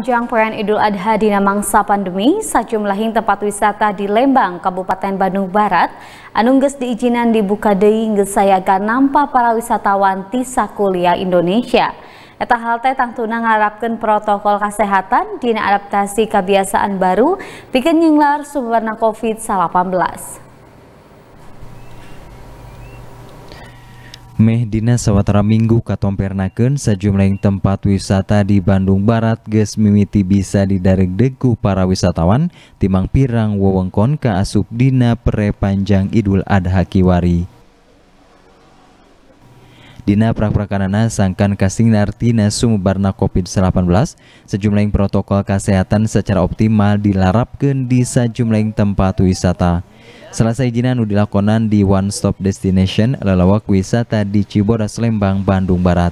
Panjang perayaan Idul Adha di Namangsa pandemi, sejumlah tempat wisata di Lembang, Kabupaten Bandung Barat, anungges diizinan dibuka deui geus nampak nampa para wisatawan ti kuliah Indonesia. Eta hal teh tangtuna ngarapkeun protokol kesehatan dina adaptasi kebiasaan baru pikeun nyinglar sumberna Covid-19. Meh Dina sawatara minggu katompernaken sejumlah tempat wisata di Bandung Barat ges mimiti bisa didarek deku para wisatawan timang pirang wewengkon ka asup dina pre panjang Idul Adha Kiwari. Dina prakprakanana sangkan kasingnar tina sumubarna COVID-19 sejumlah protokol kesehatan secara optimal dilarapkan di sejumlah tempat wisata. selasa izinan dilakonan di One Stop Destination lelawak wisata di Cibodas Lembang, Bandung Barat.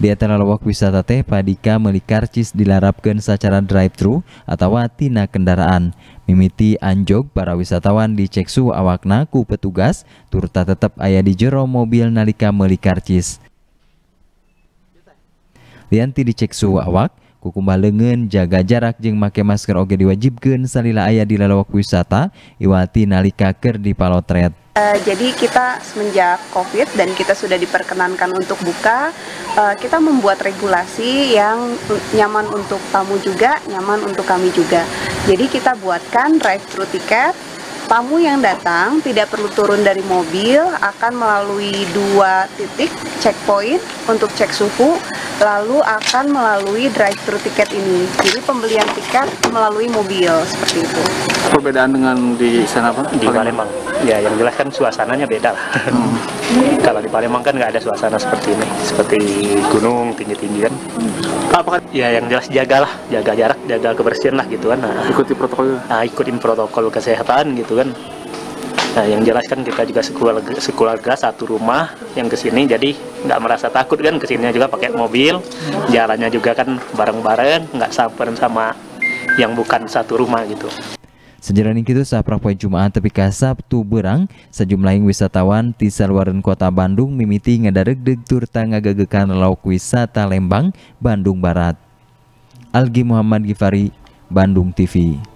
Di antara wak wisata teh Padika melikarcis dilarapkan secara drive-thru atau tina kendaraan. Mimiti anjog para wisatawan dicek suhu awak naku petugas, turta tetap ayah di jero mobil nalika melikarcis. Lianti dicek suhu awak, kukumba lengan, jaga jarak jeng make masker oge diwajibkan salila ayah di lalawak wisata, iwati nalika ker di palotret. Eh, jadi kita semenjak COVID dan kita sudah diperkenankan untuk buka, uh, kita membuat regulasi yang nyaman untuk tamu juga, nyaman untuk kami juga. Jadi kita buatkan drive-thru tiket. Tamu yang datang tidak perlu turun dari mobil, akan melalui dua titik checkpoint untuk cek suhu, lalu akan melalui drive-thru tiket ini. Jadi pembelian tiket melalui mobil seperti itu perbedaan dengan di sana apa? Di Palembang. Ya, yang jelas kan suasananya beda lah. Hmm. Kalau di Palembang kan nggak ada suasana seperti ini, seperti gunung tinggi-tinggi kan. Hmm. Apakah? Ya, yang jelas jagalah, jaga jarak, jaga kebersihan lah gitu kan. Nah, ikuti protokol. Nah, ikutin protokol kesehatan gitu kan. Nah, yang jelas kan kita juga sekeluarga, sekeluarga satu rumah yang ke sini jadi nggak merasa takut kan kesininya juga pakai mobil, jalannya juga kan bareng-bareng, nggak samperin sama yang bukan satu rumah gitu. Sejarahnya itu saprah poe Jumaat tapi kasab tu berang sejumlah wisatawan di saluaran kota Bandung mimiti ngadareg deg tur tangagagekan lauk wisata Lembang, Bandung Barat. Algi Muhammad Gifari, Bandung TV.